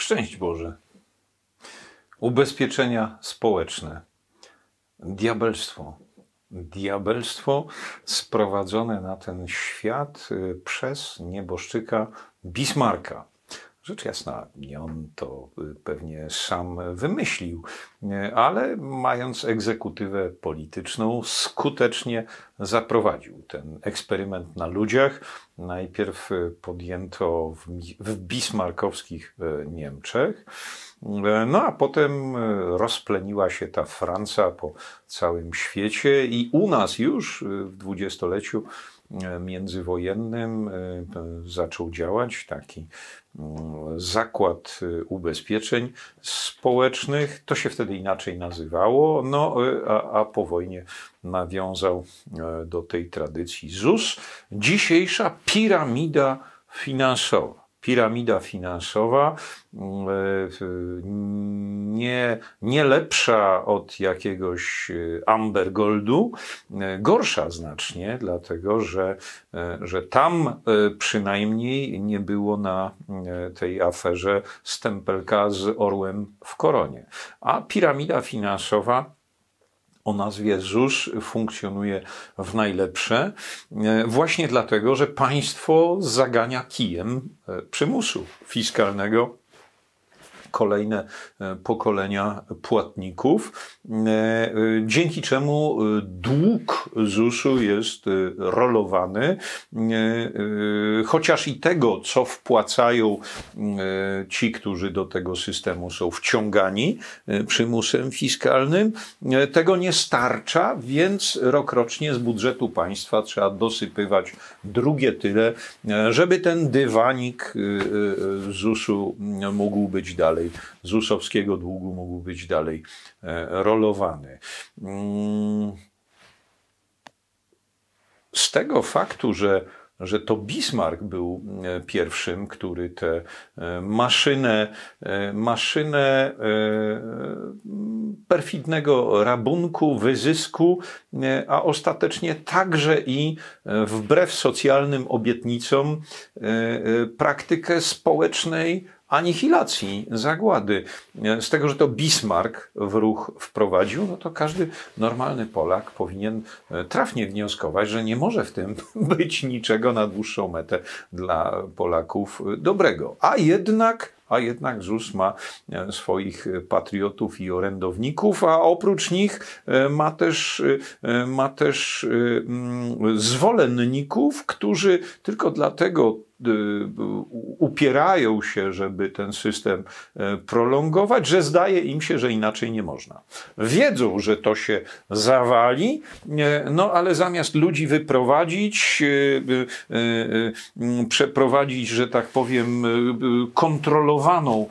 Szczęść Boże. Ubezpieczenia społeczne. Diabelstwo. Diabelstwo sprowadzone na ten świat y, przez nieboszczyka Bismarka. Rzecz jasna, nie on to y, pewnie sam wymyślił, ale mając egzekutywę polityczną, skutecznie zaprowadził ten eksperyment na ludziach. Najpierw y, podjęto w bismarkowskich y, Niemczech, no a potem rozpleniła się ta Franca po całym świecie i u nas już w dwudziestoleciu E, międzywojennym e, zaczął działać taki mm, zakład e, ubezpieczeń społecznych. To się wtedy inaczej nazywało, no, a, a po wojnie nawiązał do tej tradycji ZUS. Dzisiejsza piramida finansowa piramida finansowa, mm, e, nie, nie lepsza od jakiegoś e, Amber Goldu, e, gorsza znacznie, dlatego że, że tam przynajmniej nie było na tej aferze stempelka z orłem w koronie. A piramida finansowa o nazwie ZUS funkcjonuje w najlepsze, e, właśnie dlatego, że państwo zagania kijem e, przymusu fiskalnego kolejne e, pokolenia płatników, e, e, dzięki czemu dług ZUS-u jest rolowany, chociaż i tego, co wpłacają ci, którzy do tego systemu są wciągani przymusem fiskalnym, tego nie starcza, więc rokrocznie z budżetu państwa trzeba dosypywać drugie tyle, żeby ten dywanik ZUS-u mógł być dalej dalej długu mógł być dalej e, rolowany. Mm. Z tego faktu, że że to Bismarck był e, pierwszym, który tę e, maszynę, maszynę perfidnego rabunku, wyzysku, a ostatecznie także i wbrew socjalnym obietnicom praktykę społecznej anihilacji, zagłady. Z tego, że to Bismarck w ruch wprowadził, no to każdy normalny Polak powinien e, trafnie wnioskować, że nie może w tym być niczego na dłuższą metę dla Polaków e, dobrego. A jednak a jednak ZUS ma e, swoich patriotów i orędowników, a oprócz nich ma też, ma też mm, zwolenników, którzy tylko dlatego Y, upierają się, żeby ten system e, prolongować, że zdaje im się, że inaczej nie można. Wiedzą, że to się zawali, e, no ale zamiast ludzi wyprowadzić, e, przeprowadzić, że tak powiem, kontrolowaną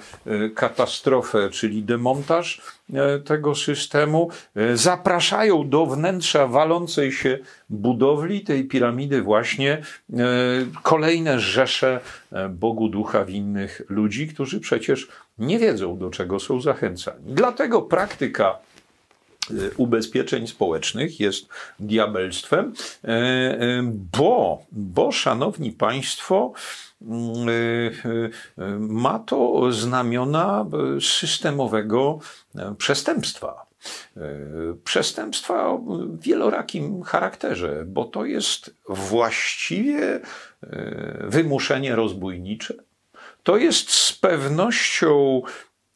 katastrofę, czyli demontaż, E, tego systemu e, zapraszają do wnętrza walącej się budowli tej piramidy właśnie e, kolejne rzesze Bogu Ducha winnych ludzi, którzy przecież nie wiedzą, do czego są zachęcani. Dlatego praktyka Y, ubezpieczeń społecznych jest diabelstwem, e, e, bo, bo szanowni państwo, mm, y, y, ma to znamiona systemowego e, przestępstwa przestępstwa o wielorakim charakterze, bo to jest właściwie wymuszenie rozbójnicze. To jest z pewnością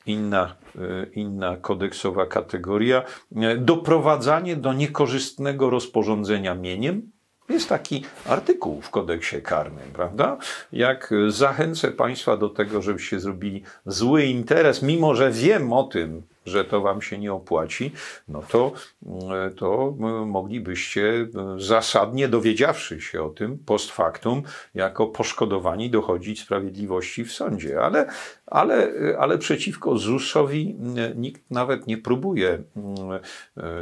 inna, e, inna kodeksowa kategoria. E, doprowadzanie do niekorzystnego rozporządzenia mieniem. Jest taki artykuł w kodeksie karnym, prawda? Jak zachęcę Państwa do tego, żeby się zrobili zły interes, mimo że wiem o tym, że to wam się nie opłaci, no to, e, to e, moglibyście e, zasadnie dowiedziawszy się o tym post factum, jako poszkodowani dochodzić sprawiedliwości w sądzie. Ale, ale, ale przeciwko ZUS-owi nikt nawet nie próbuje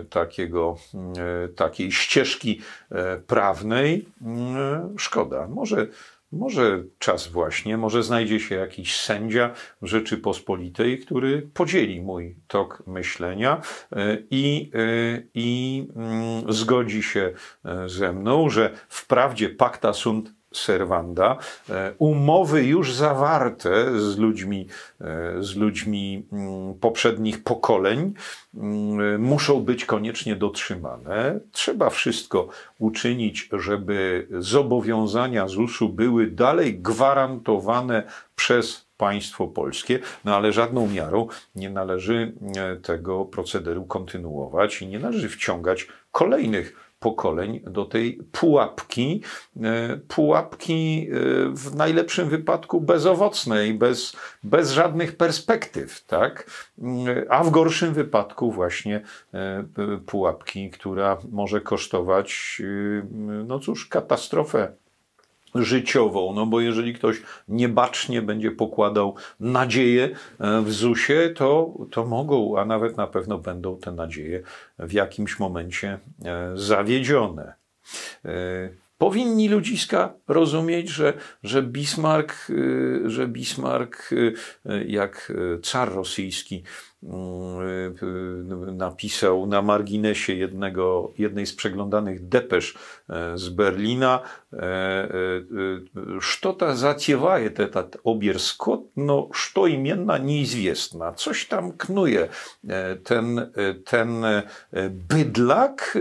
takiego, takiej ścieżki prawnej. Szkoda. Może może czas właśnie, może znajdzie się jakiś sędzia Rzeczypospolitej, który podzieli mój tok myślenia e, i, e, i mm, zgodzi się e, ze mną, że wprawdzie pacta sunt Serwanda, e, umowy już zawarte z ludźmi, e, z ludźmi mm, poprzednich pokoleń mm, muszą być koniecznie dotrzymane. Trzeba wszystko uczynić, żeby zobowiązania ZUS-u były dalej gwarantowane przez państwo polskie, no ale żadną miarą nie należy e, tego procederu kontynuować i nie należy wciągać kolejnych pokoleń do tej pułapki, e, pułapki e, w najlepszym wypadku bezowocnej, bez, bez żadnych perspektyw, tak? E, a w gorszym wypadku właśnie pułapki, która może kosztować, no cóż, katastrofę życiową, no bo jeżeli ktoś niebacznie będzie pokładał nadzieję e, w ZUS-ie, to, to mogą, a nawet na pewno będą te nadzieje w jakimś momencie e, zawiedzione. E, powinni ludziska rozumieć, że, że, Bismarck, że Bismarck, jak car rosyjski, Y, napisał na marginesie jednego, jednej z przeglądanych depesz e, z Berlina, что e, e, ta затевает этот obierskot, no co именно неизвестно. Coś tam knuje ten, ten bydlak,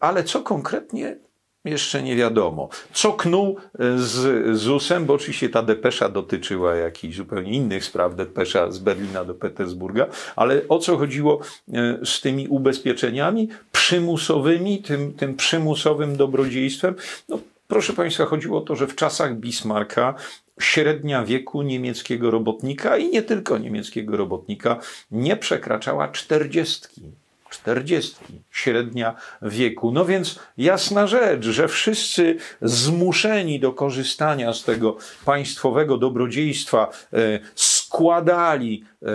ale co konkretnie jeszcze nie wiadomo. Co knuł e, z ZUS-em, bo oczywiście ta depesza dotyczyła jakichś zupełnie innych spraw, depesza z Berlina do Petersburga, ale o co chodziło e, z tymi ubezpieczeniami przymusowymi, tym, tym przymusowym dobrodziejstwem? No, proszę Państwa, chodziło o to, że w czasach Bismarcka średnia wieku niemieckiego robotnika i nie tylko niemieckiego robotnika nie przekraczała czterdziestki. 40, średnia wieku. No więc jasna rzecz, że wszyscy zmuszeni do korzystania z tego państwowego dobrodziejstwa e, składali e,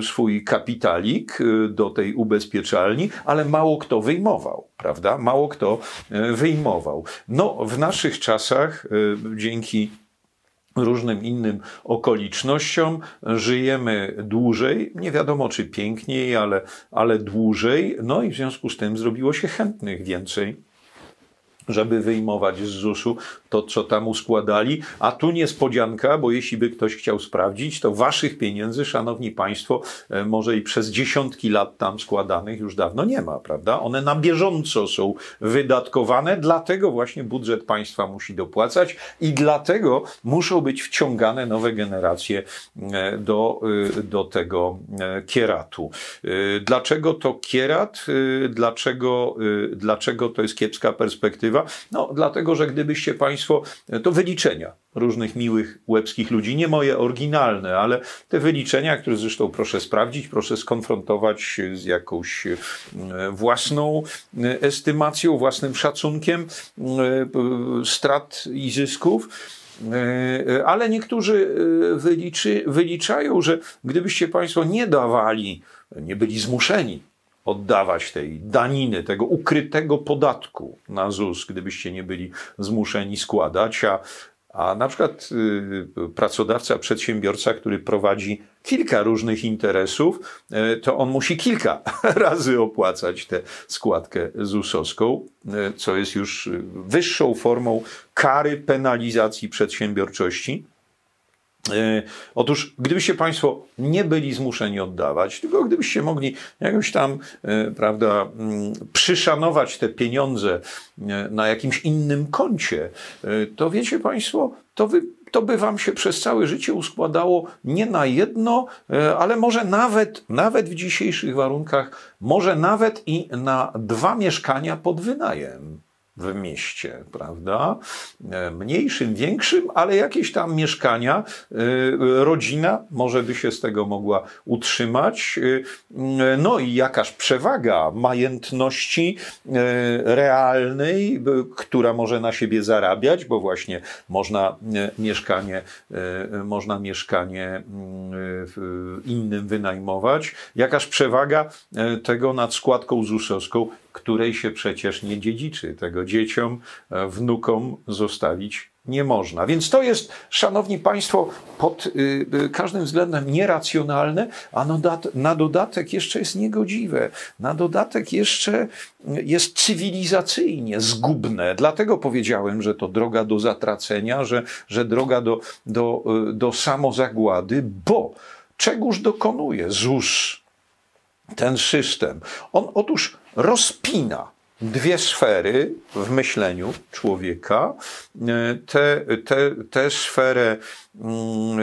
e, swój kapitalik do tej ubezpieczalni, ale mało kto wyjmował, prawda? Mało kto wyjmował. No, w naszych czasach dzięki różnym innym okolicznościom. Żyjemy dłużej, nie wiadomo czy piękniej, ale, ale dłużej, no i w związku z tym zrobiło się chętnych więcej żeby wyjmować z ZUS-u to, co tam uskładali. A tu niespodzianka, bo jeśli by ktoś chciał sprawdzić, to waszych pieniędzy, szanowni państwo, e, może i przez dziesiątki lat tam składanych już dawno nie ma, prawda? One na bieżąco są wydatkowane, dlatego właśnie budżet państwa musi dopłacać i dlatego muszą być wciągane nowe generacje e, do, e, do tego kieratu. Dlaczego to kierat? Dlaczego, dlaczego to jest kiepska perspektywa? No, dlatego, że gdybyście państwo Państwo, to wyliczenia różnych miłych łebskich ludzi. Nie moje oryginalne, ale te wyliczenia, które zresztą proszę sprawdzić, proszę skonfrontować z jakąś e, własną e, estymacją, własnym szacunkiem e, strat i zysków. Ale niektórzy wyliczy, wyliczają, że gdybyście Państwo nie dawali, nie byli zmuszeni oddawać tej daniny, tego ukrytego podatku na ZUS, gdybyście nie byli zmuszeni składać, a a na przykład y, pracodawca, przedsiębiorca, który prowadzi kilka różnych interesów, y, to on musi kilka razy opłacać tę składkę ZUS-owską, y, co jest już y, wyższą formą kary penalizacji przedsiębiorczości. E, otóż, gdybyście Państwo nie byli zmuszeni oddawać, tylko gdybyście mogli jakoś tam, e, prawda, mm, przyszanować te pieniądze e, na jakimś innym koncie, to wiecie Państwo, to, wy, to by Wam się przez całe życie uskładało nie na jedno, ale może nawet, nawet w dzisiejszych warunkach, może nawet i na dwa mieszkania pod wynajem w mieście, prawda? E, mniejszym, większym, ale jakieś tam mieszkania. E, rodzina może by się z tego mogła utrzymać. E, no i jakaś przewaga majętności realnej, która może na siebie zarabiać, bo właśnie można mieszkanie, można mieszkanie mm, innym wynajmować. Jakaż przewaga tego nad składką zus której się przecież nie dziedziczy. Tego dzieciom, e, wnukom zostawić nie można. Więc to jest, szanowni państwo, pod y, y, każdym względem nieracjonalne, a no na dodatek jeszcze jest niegodziwe. Na dodatek jeszcze y, jest cywilizacyjnie zgubne. Dlatego powiedziałem, że to droga do zatracenia, że, że droga do, do, do samozagłady, bo czegóż dokonuje ZUS? ten system. On otóż rozpina dwie sfery w myśleniu człowieka. Tę e, te, te, te sferę, mm,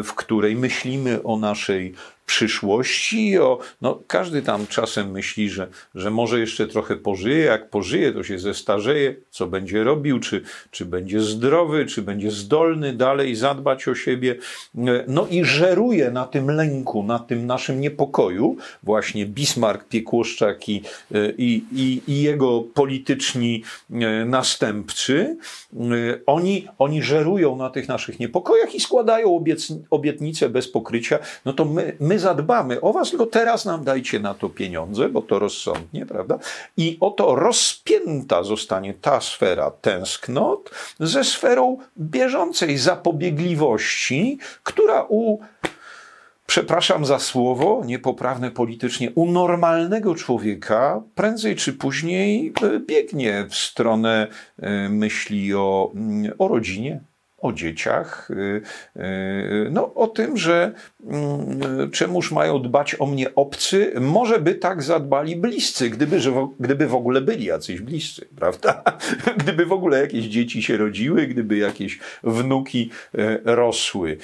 e, w której myślimy o naszej przyszłości, o, no, każdy tam czasem myśli, że, że może jeszcze trochę pożyje, jak pożyje, to się zestarzeje, co będzie robił, czy, czy będzie zdrowy, czy będzie zdolny dalej zadbać o siebie. E, no i żeruje na tym lęku, na tym naszym niepokoju właśnie Bismarck, Piekłoszczak i, e, i, i, i jego polityczni e, następcy. Oni, oni żerują na tych naszych niepokojach i składają obiec, obietnice bez pokrycia. No to my, my my zadbamy o was, tylko teraz nam dajcie na to pieniądze, bo to rozsądnie, prawda? I oto rozpięta zostanie ta sfera tęsknot ze sferą bieżącej zapobiegliwości, która u przepraszam za słowo, niepoprawne politycznie, u normalnego człowieka prędzej czy później e, biegnie w stronę e, myśli o, mm, o rodzinie, o dzieciach, y, y, no, o tym, że mm, y, czemuż mają dbać o mnie obcy, może by tak zadbali bliscy, gdyby, że, gdyby w ogóle byli jacyś bliscy, prawda? Gdyby w ogóle jakieś dzieci się rodziły, gdyby jakieś wnuki rosły.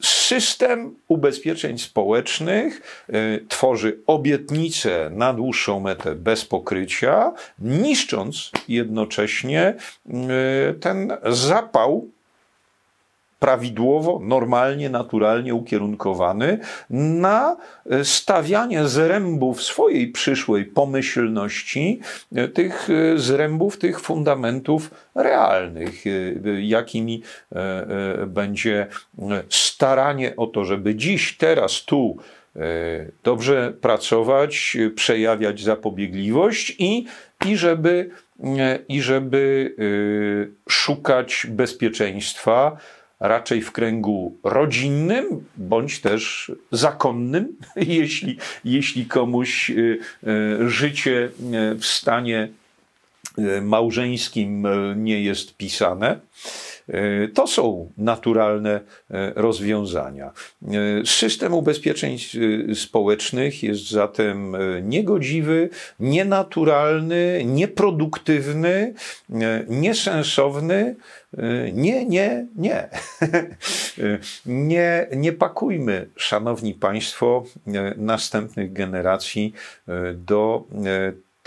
System ubezpieczeń społecznych tworzy obietnice na dłuższą metę bez pokrycia, niszcząc jednocześnie ten zapał prawidłowo, normalnie, naturalnie ukierunkowany na e, stawianie zrębów swojej przyszłej pomyślności, e, tych e, zrębów, tych fundamentów realnych, jakimi będzie staranie o to, żeby dziś, teraz, tu, dobrze pracować, przejawiać zapobiegliwość i, i żeby, i żeby szukać bezpieczeństwa, raczej w kręgu rodzinnym, bądź też zakonnym, jeśli, jeśli komuś y, y, życie y, w stanie małżeńskim nie jest pisane. E, to są naturalne e, rozwiązania. E, system ubezpieczeń społecznych jest zatem niegodziwy, nienaturalny, nieproduktywny, niesensowny. Nie, nie, nie. nie. Nie pakujmy, szanowni państwo, następnych generacji do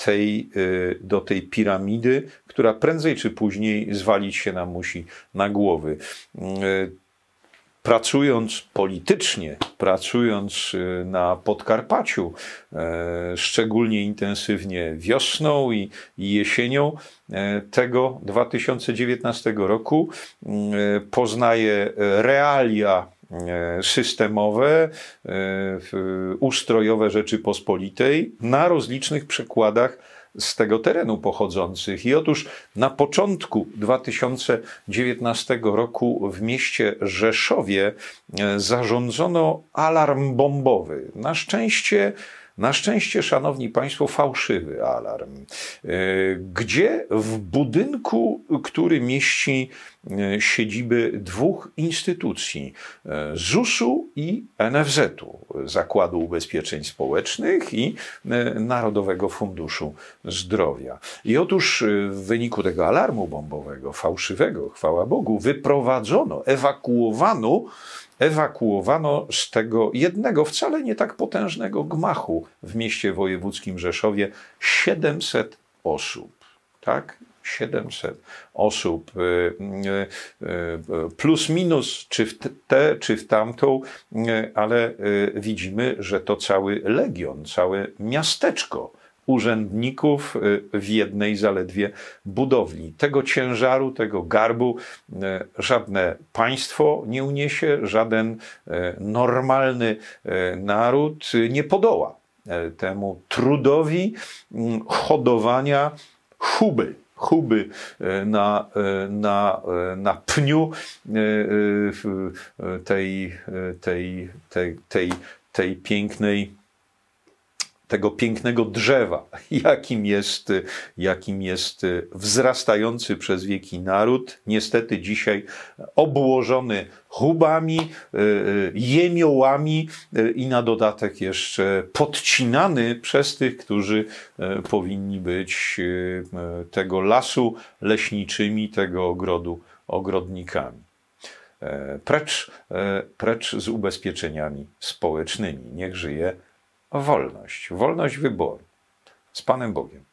tej, y, do tej piramidy, która prędzej czy później zwalić się nam musi na głowy. Y, pracując politycznie, pracując y, na Podkarpaciu, szczególnie intensywnie wiosną i jesienią tego 2019 roku, poznaję realia E, systemowe, e, ustrojowe Rzeczypospolitej na rozlicznych przykładach z tego terenu pochodzących. I otóż na początku 2019 roku w mieście Rzeszowie e, zarządzono alarm bombowy. Na szczęście na szczęście, szanowni państwo, fałszywy alarm, gdzie w budynku, który mieści E, siedziby dwóch instytucji e, ZUS-u i NFZ-u Zakładu Ubezpieczeń Społecznych i e, Narodowego Funduszu Zdrowia. I otóż w wyniku tego alarmu bombowego, fałszywego, chwała Bogu, wyprowadzono, ewakuowano ewakuowano z tego jednego wcale nie tak potężnego gmachu w mieście wojewódzkim Rzeszowie 700 osób. Tak? 700 osób, y, y, y, plus minus, czy w tę, czy w tamtą, ale widzimy, że to cały legion, całe miasteczko urzędników w jednej zaledwie budowli. Tego ciężaru, tego garbu żadne państwo nie uniesie, żaden normalny naród nie podoła temu trudowi hodowania chuby huby e, na, e, na, e, na pniu tej, tej, tej, tej, tej pięknej tego pięknego drzewa, jakim jest, jakim jest wzrastający przez wieki naród, niestety dzisiaj obłożony hubami, e, e, jemiołami e, i na dodatek jeszcze podcinany przez tych, którzy powinni być tego lasu leśniczymi, tego ogrodu ogrodnikami. Precz, precz z ubezpieczeniami społecznymi. Niech żyje wolność, wolność wyboru z Panem Bogiem.